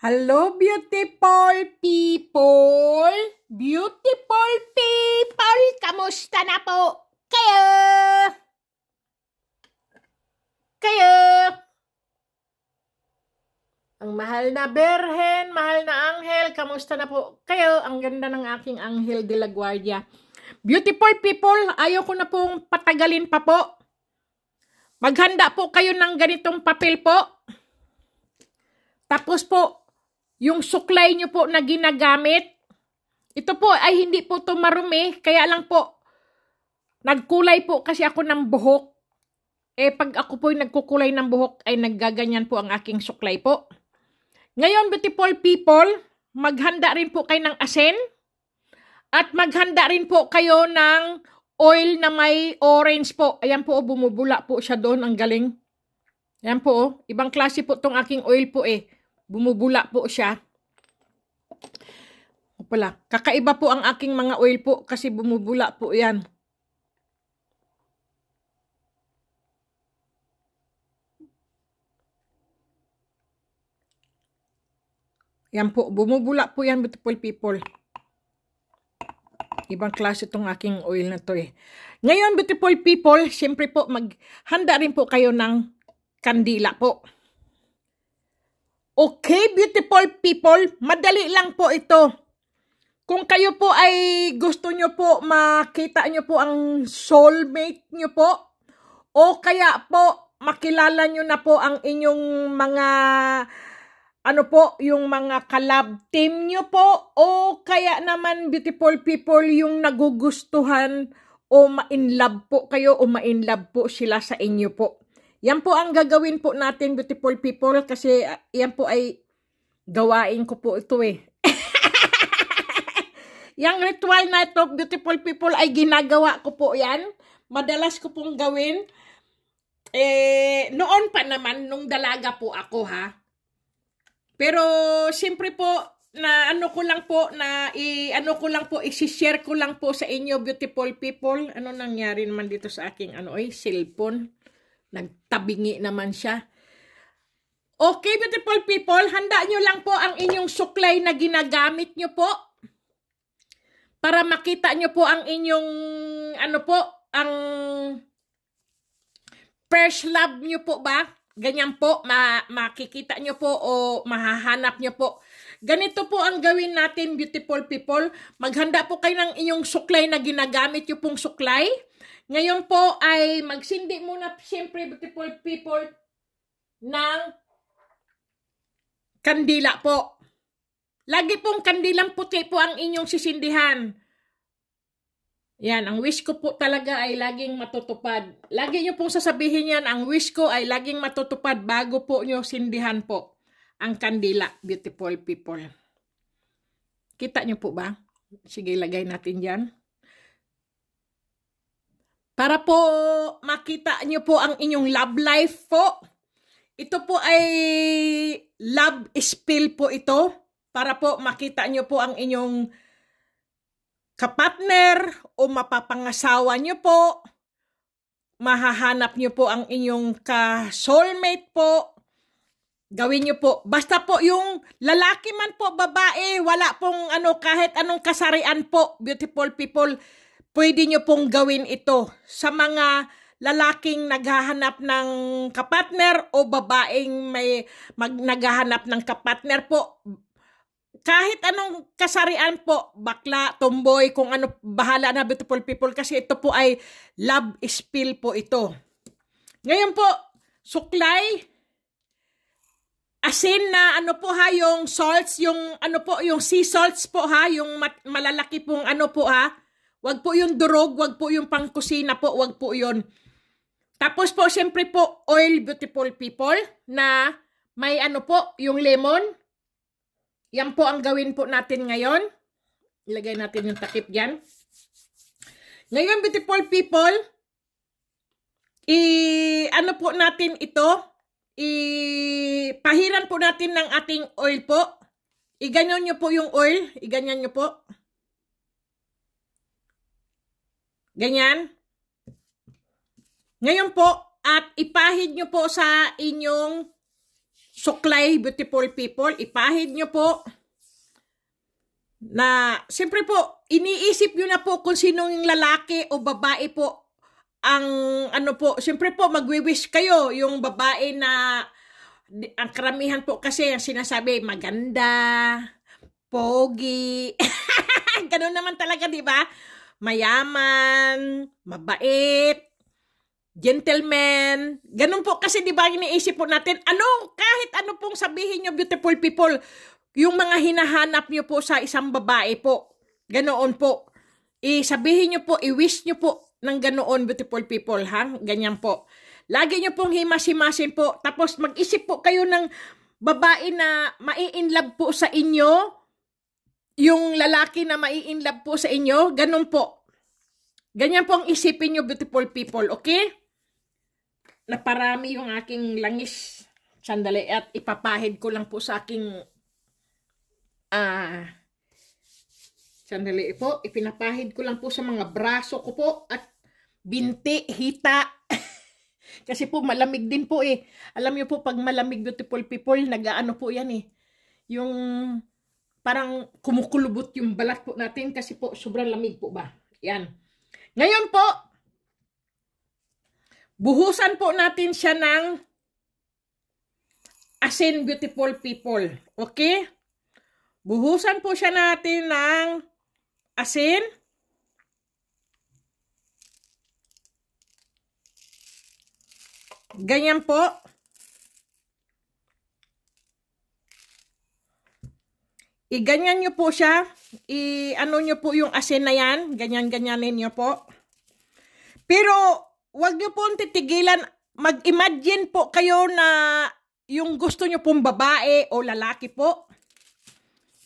Hello, beautiful people! Beautiful people! Kamusta na po kayo? Kayo! Ang mahal na berhen, mahal na anghel, kamusta na po kayo? Ang ganda ng aking anghel de la guardia. Beautiful people, ayaw ko na pong patagalin pa po. Maghanda po kayo ng ganitong papel po. Tapos po, yung suklay nyo po na ginagamit, ito po ay hindi po tumarumi, kaya lang po, nagkulay po kasi ako ng buhok. Eh pag ako po yung nagkukulay ng buhok ay naggaganyan po ang aking suklay po. Ngayon beautiful people, maghanda rin po kayo ng asin at maghanda rin po kayo ng oil na may orange po. Ayan po, oh, bumubula po siya doon. Ang galing. Ayan po, oh, ibang klase po tong aking oil po eh. Bumubula po siya. O pala, kakaiba po ang aking mga oil po kasi bumubula po yan. Yan po, bumubula po yan beautiful people. Ibang klase itong aking oil na to eh. Ngayon beautiful people, siyempre po maghanda rin po kayo ng kandila po. Okay, beautiful people, madali lang po ito. Kung kayo po ay gusto nyo po makita nyo po ang soulmate nyo po, o kaya po makilala nyo na po ang inyong mga ano po, yung mga kalab team nyo po, o kaya naman beautiful people yung nagugustuhan o ma-in love po kayo o ma-in love po sila sa inyo po. Yan po ang gagawin po natin beautiful people kasi uh, yan po ay gawain ko po ito eh. Yang ritual na ito, beautiful people, ay ginagawa ko po yan. Madalas ko pong gawin. Eh, noon pa naman, nung dalaga po ako ha. Pero, siyempre po, na ano ko lang po, na i, ano ko lang po, i-share ko lang po sa inyo, beautiful people. Ano nangyari naman dito sa aking, ano, eh, cellphone. Nagtabingi naman siya. Okay, beautiful people, handa nyo lang po ang inyong suklay na ginagamit nyo po para makita nyo po ang inyong, ano po, ang fresh love nyo po ba? Ganyan po, ma makikita nyo po o mahahanap nyo po. Ganito po ang gawin natin, beautiful people. Maghanda po kayo ng inyong suklay na ginagamit nyo pong suklay. Ngayon po ay magsindi muna siyempre beautiful people ng kandila po. Lagi pong kandilang puti po ang inyong sisindihan. Yan, ang wish ko po talaga ay laging matutupad. Lagi nyo pong sasabihin yan, ang wish ko ay laging matutupad bago po nyo sindihan po ang kandila, beautiful people. Kita nyo po ba? Sige, lagay natin yan. Para po makita nyo po ang inyong love life po. Ito po ay love spill po ito. Para po makita nyo po ang inyong kapatner o mapapangasawa nyo po. Mahahanap nyo po ang inyong ka-soulmate po. Gawin nyo po. Basta po yung lalaki man po, babae, wala pong ano, kahit anong kasarian po, beautiful people pwede nyo pong gawin ito sa mga lalaking naghahanap ng kapatner o babaeng may mag, naghahanap ng kapatner po. Kahit anong kasarian po, bakla, tomboy, kung ano, bahala na beautiful people kasi ito po ay love spill po ito. Ngayon po, suklay, asin na ano po ha yung salts yung ano po yung sea salts po ha yung mat- malalaki pong ano po ha Wag po yung durog, wag po yung pangkusina po, wag po yun. Tapos po, siyempre po, oil beautiful people na may ano po, yung lemon. Yan po ang gawin po natin ngayon. Ilagay natin yung takip dyan. Ngayon, beautiful people, i ano po natin ito, i pahiran po natin ng ating oil po. Iganyan nyo po yung oil, iganyan nyo po. Ganyan. Ngayon po, at ipahid nyo po sa inyong suklay, beautiful people. Ipahid nyo po na, siyempre po, iniisip nyo na po kung sinong lalaki o babae po ang ano po, siyempre po magwiwish kayo yung babae na ang karamihan po kasi ang sinasabi maganda, pogi. Ganun naman talaga, 'di ba? mayaman, mabait, gentleman. Ganun po kasi 'di ba iniisip po natin, ano kahit ano pong sabihin niyo beautiful people, yung mga hinahanap niyo po sa isang babae po. Ganoon po. I-sabihin niyo po, i-wish niyo po ng ganoon beautiful people ha. Ganyan po. Lagi niyo pong himas-himasin po. Tapos mag-isip po kayo ng babae na mai love po sa inyo yung lalaki na mai-inlove po sa inyo, ganun po. Ganyan po ang isipin nyo, beautiful people, okay? Naparami yung aking langis. Sandali, at ipapahid ko lang po sa aking, ah, uh, sandali po, ipinapahid ko lang po sa mga braso ko po at binti, hita. Kasi po, malamig din po eh. Alam nyo po, pag malamig, beautiful people, nag-ano po yan eh. Yung parang kumukulubot yung balat po natin kasi po sobrang lamig po ba. Yan. Ngayon po, buhusan po natin siya ng asin beautiful people. Okay? Buhusan po siya natin ng asin. Ganyan po. i-ganyan nyo po siya. I-ano nyo po yung asin na yan. Ganyan-ganyanin nyo po. Pero, wag nyo po titigilan. Mag-imagine po kayo na yung gusto nyo pong babae o lalaki po.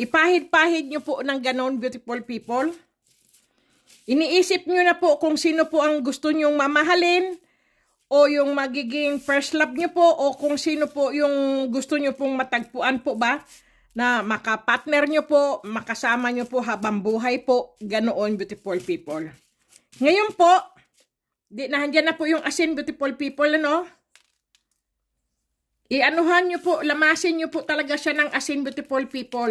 Ipahid-pahid nyo po ng ganon, beautiful people. Iniisip nyo na po kung sino po ang gusto nyong mamahalin o yung magiging first love nyo po o kung sino po yung gusto nyo pong matagpuan po ba na makapartner nyo po, makasama nyo po habang buhay po, ganoon beautiful people. Ngayon po, di nahandyan na po yung asin beautiful people, ano? Ianuhan nyo po, lamasin nyo po talaga siya ng asin beautiful people.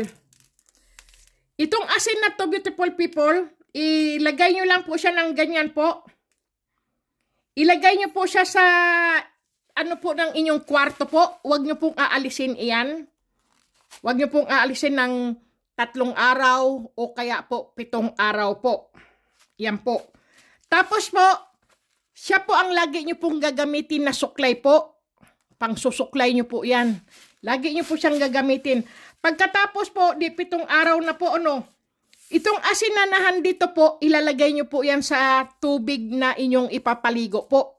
Itong asin na to beautiful people, ilagay nyo lang po siya ng ganyan po. Ilagay nyo po siya sa ano po ng inyong kwarto po. Huwag nyo pong aalisin iyan. Huwag niyo pong aalisin ng tatlong araw o kaya po pitong araw po. Yan po. Tapos po, siya po ang lagi niyo pong gagamitin na suklay po. Pang susuklay niyo po yan. Lagi niyo po siyang gagamitin. Pagkatapos po, di pitong araw na po ano, itong asinanahan dito po, ilalagay niyo po yan sa tubig na inyong ipapaligo po.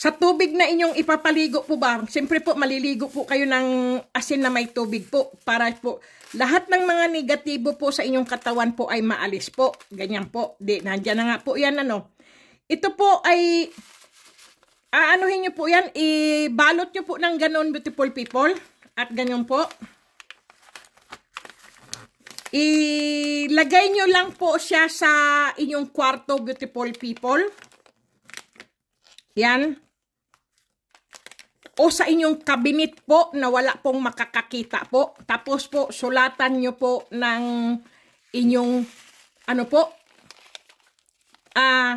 Sa tubig na inyong ipapaligo po ba? Siyempre po, maliligo po kayo ng asin na may tubig po para po lahat ng mga negatibo po sa inyong katawan po ay maalis po. Ganyan po. Di, nandiyan na nga po yan ano. Ito po ay, aanohin nyo po yan, ibalot nyo po ng ganon beautiful people. At ganyan po. Ilagay nyo lang po siya sa inyong kwarto beautiful people. Yan o sa inyong kabinet po na wala pong makakakita po. Tapos po, sulatan nyo po ng inyong, ano po, ah, uh,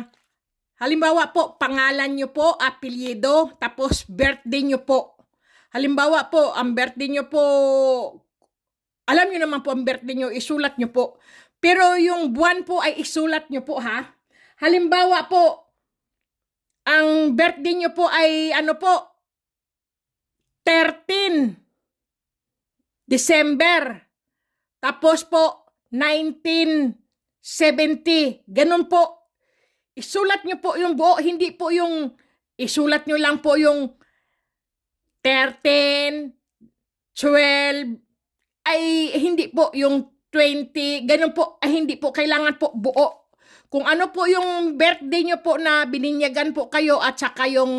halimbawa po, pangalan nyo po, apelyido, tapos birthday nyo po. Halimbawa po, ang birthday nyo po, alam nyo naman po ang birthday nyo, isulat nyo po. Pero yung buwan po ay isulat nyo po ha. Halimbawa po, ang birthday nyo po ay ano po, 13 December. Tapos po 1970. Ganun po. Isulat nyo po yung buo, hindi po yung isulat nyo lang po yung 13, 12, ay hindi po yung 20, ganun po, ay hindi po, kailangan po buo. Kung ano po yung birthday nyo po na bininyagan po kayo at saka yung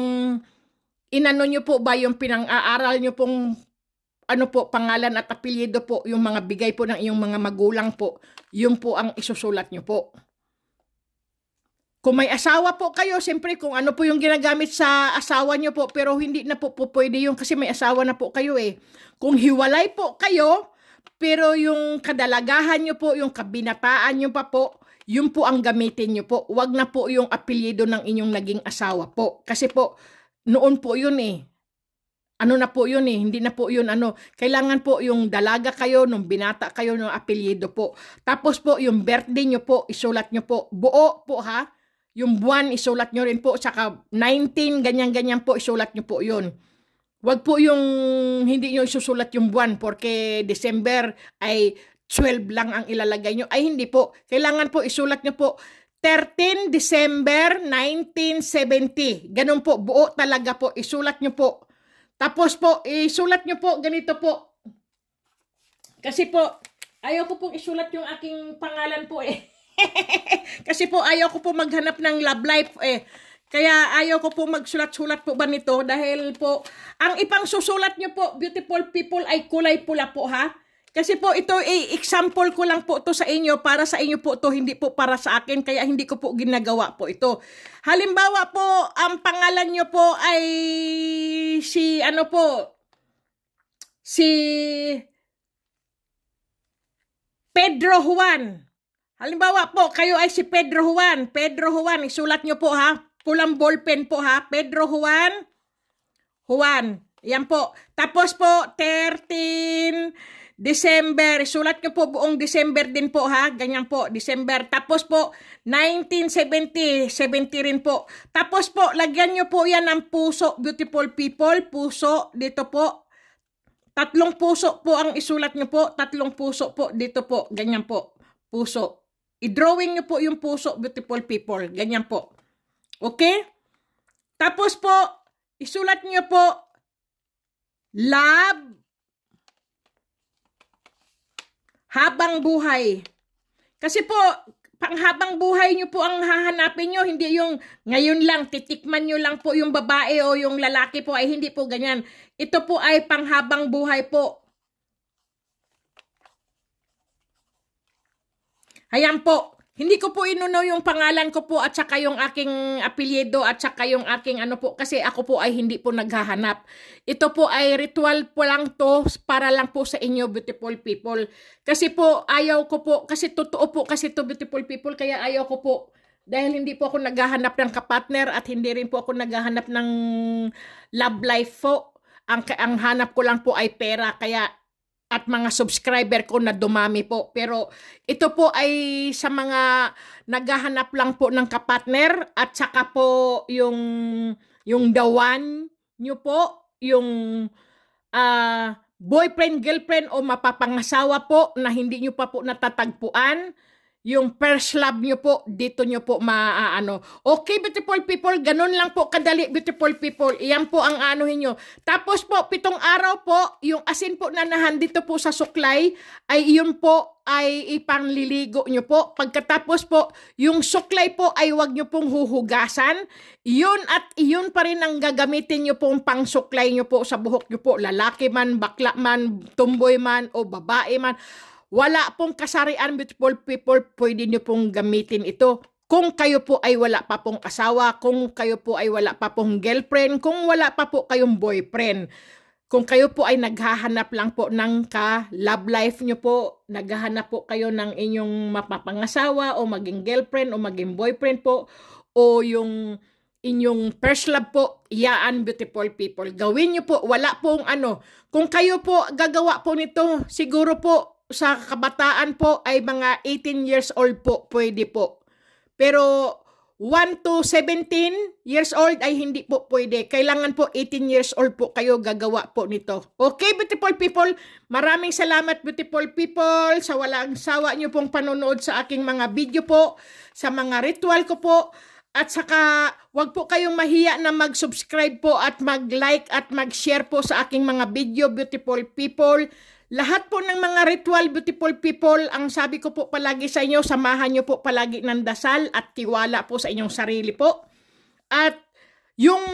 Inano nyo po ba yung pinang-aaral nyo pong ano po, pangalan at apelyido po, yung mga bigay po ng iyong mga magulang po, yung po ang isusulat nyo po. Kung may asawa po kayo, siyempre kung ano po yung ginagamit sa asawa nyo po, pero hindi na po po pwede yung kasi may asawa na po kayo eh. Kung hiwalay po kayo, pero yung kadalagahan nyo po, yung kabinataan nyo pa po, yun po ang gamitin nyo po. Huwag na po yung apelyido ng inyong naging asawa po. Kasi po, noon po yun eh. Ano na po yun eh, hindi na po yun ano. Kailangan po yung dalaga kayo, nung binata kayo, nung apelyido po. Tapos po yung birthday nyo po, isulat nyo po. Buo po ha. Yung buwan, isulat nyo rin po. Saka 19, ganyan-ganyan po, isulat nyo po yun. Huwag po yung hindi nyo isusulat yung buwan porque December ay 12 lang ang ilalagay nyo. Ay hindi po. Kailangan po isulat nyo po 13 December 1970. Ganun po, buo talaga po. Isulat nyo po. Tapos po, isulat nyo po, ganito po. Kasi po, ayaw ko pong isulat yung aking pangalan po eh. Kasi po, ayaw ko po maghanap ng love life eh. Kaya ayaw ko po magsulat-sulat po ba nito dahil po, ang ipang susulat nyo po, beautiful people, ay kulay pula po ha. Kasi po ito ay eh, example ko lang po to sa inyo para sa inyo po to hindi po para sa akin kaya hindi ko po ginagawa po ito. Halimbawa po ang pangalan niyo po ay si ano po si Pedro Juan. Halimbawa po kayo ay si Pedro Juan. Pedro Juan isulat niyo po ha. Pulang ballpen po ha. Pedro Juan Juan. Yan po. Tapos po 13 December, sulat nyo po buong December din po ha, ganyan po, December. Tapos po, 1970, 70 rin po. Tapos po, lagyan nyo po yan ng puso, beautiful people, puso, dito po. Tatlong puso po ang isulat nyo po, tatlong puso po, dito po, ganyan po, puso. I-drawing nyo po yung puso, beautiful people, ganyan po. Okay? Tapos po, isulat nyo po, love, habang buhay. Kasi po, panghabang buhay nyo po ang hahanapin nyo, hindi yung ngayon lang, titikman nyo lang po yung babae o yung lalaki po, ay hindi po ganyan. Ito po ay panghabang buhay po. Ayan po. Hindi ko po inuno yung pangalan ko po at saka yung aking apelyido at saka yung aking ano po kasi ako po ay hindi po naghahanap. Ito po ay ritual po lang to para lang po sa inyo beautiful people. Kasi po ayaw ko po kasi totoo po kasi to beautiful people kaya ayaw ko po dahil hindi po ako naghahanap ng kapartner at hindi rin po ako naghahanap ng love life po. Ang, ang hanap ko lang po ay pera kaya at mga subscriber ko na dumami po. Pero ito po ay sa mga naghahanap lang po ng kapartner at saka po yung, yung the one nyo po, yung uh, boyfriend, girlfriend o mapapangasawa po na hindi nyo pa po natatagpuan yung first love nyo po, dito nyo po maaano. Okay, beautiful people, ganun lang po kadali, beautiful people. Iyan po ang anuhin nyo. Tapos po, pitong araw po, yung asin po na dito po sa suklay, ay yun po ay ipangliligo nyo po. Pagkatapos po, yung suklay po ay wag nyo pong huhugasan. Yun at yun pa rin ang gagamitin nyo pong pangsuklay nyo po sa buhok nyo po. Lalaki man, bakla man, tumboy man, o babae man wala pong kasarian, beautiful people, pwede nyo pong gamitin ito. Kung kayo po ay wala pa pong asawa, kung kayo po ay wala pa pong girlfriend, kung wala pa po kayong boyfriend, kung kayo po ay naghahanap lang po ng ka-love life nyo po, naghahanap po kayo ng inyong mapapangasawa o maging girlfriend o maging boyfriend po, o yung inyong first love po, iyaan beautiful people. Gawin nyo po, wala pong ano. Kung kayo po gagawa po nito, siguro po sa kabataan po ay mga 18 years old po, pwede po. Pero 1 to 17 years old ay hindi po pwede. Kailangan po 18 years old po kayo gagawa po nito. Okay, beautiful people? Maraming salamat, beautiful people, sa walang sawa nyo pong panonood sa aking mga video po, sa mga ritual ko po. At saka, wag po kayong mahiya na mag-subscribe po at mag-like at mag-share po sa aking mga video, beautiful people. Lahat po ng mga ritual beautiful people, ang sabi ko po palagi sa inyo, samahan nyo po palagi ng dasal at tiwala po sa inyong sarili po. At yung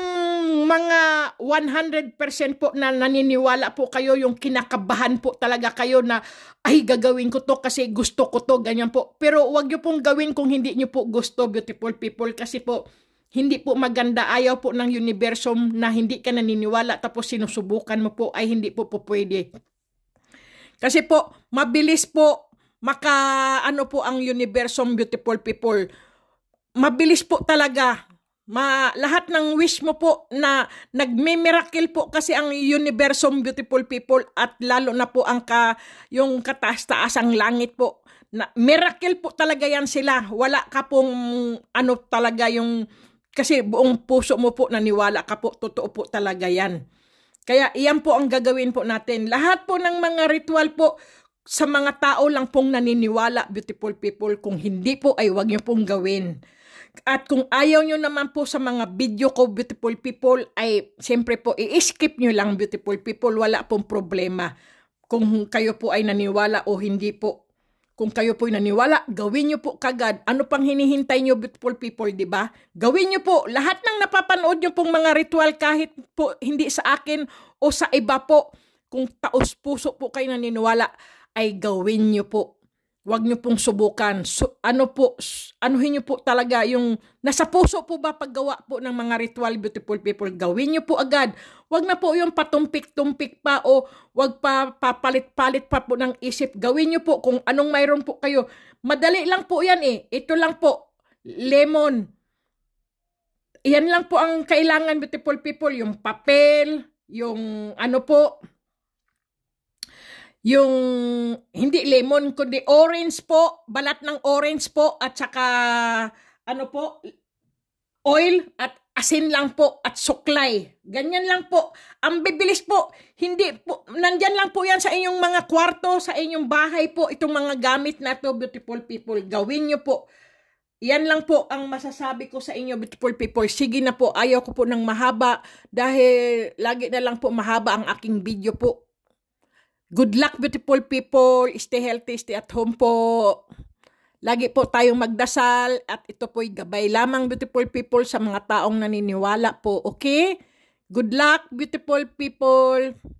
mga 100% po na naniniwala po kayo, yung kinakabahan po talaga kayo na ay gagawin ko to kasi gusto ko to, ganyan po. Pero wag nyo pong gawin kung hindi nyo po gusto beautiful people kasi po hindi po maganda ayaw po ng universum na hindi ka naniniwala tapos sinusubukan mo po ay hindi po po pwede. Kasi po, mabilis po maka ano po ang universum beautiful people. Mabilis po talaga ma lahat ng wish mo po na nagmi-miracle po kasi ang universum beautiful people at lalo na po ang ka, yung kataas ang langit po. Na, miracle po talaga yan sila. Wala ka pong ano talaga yung kasi buong puso mo po naniwala ka po. Totoo po talaga yan. Kaya iyan po ang gagawin po natin. Lahat po ng mga ritual po sa mga tao lang pong naniniwala, beautiful people. Kung hindi po ay huwag niyo pong gawin. At kung ayaw nyo naman po sa mga video ko, beautiful people, ay siyempre po, i-skip nyo lang, beautiful people. Wala pong problema kung kayo po ay naniwala o hindi po. Kung kayo po'y naniwala, gawin nyo po kagad. Ano pang hinihintay nyo, beautiful people, di ba? Gawin nyo po lahat ng napapanood nyo pong mga ritual kahit po hindi sa akin o sa iba po. Kung taos puso po kayo naniniwala, ay gawin nyo po Huwag niyo pong subukan. So, ano po, anuhin niyo po talaga yung nasa puso po ba paggawa po ng mga ritual beautiful people. Gawin niyo po agad. Huwag na po yung patumpik-tumpik pa o huwag pa papalit-palit pa po ng isip. Gawin niyo po kung anong mayroon po kayo. Madali lang po yan eh. Ito lang po, lemon. Yan lang po ang kailangan beautiful people. Yung papel, yung ano po, yung hindi lemon kundi orange po, balat ng orange po at saka ano po oil at asin lang po at suklay. Ganyan lang po. Ang bibilis po, hindi po nandiyan lang po 'yan sa inyong mga kwarto, sa inyong bahay po itong mga gamit na to beautiful people. Gawin niyo po. Yan lang po ang masasabi ko sa inyo, beautiful people. Sige na po, ayaw ko po ng mahaba dahil lagi na lang po mahaba ang aking video po. Good luck beautiful people. Stay healthy, stay at home po. Lagi po tayong magdasal at ito po'y gabay lamang beautiful people sa mga taong naniniwala po. Okay? Good luck beautiful people.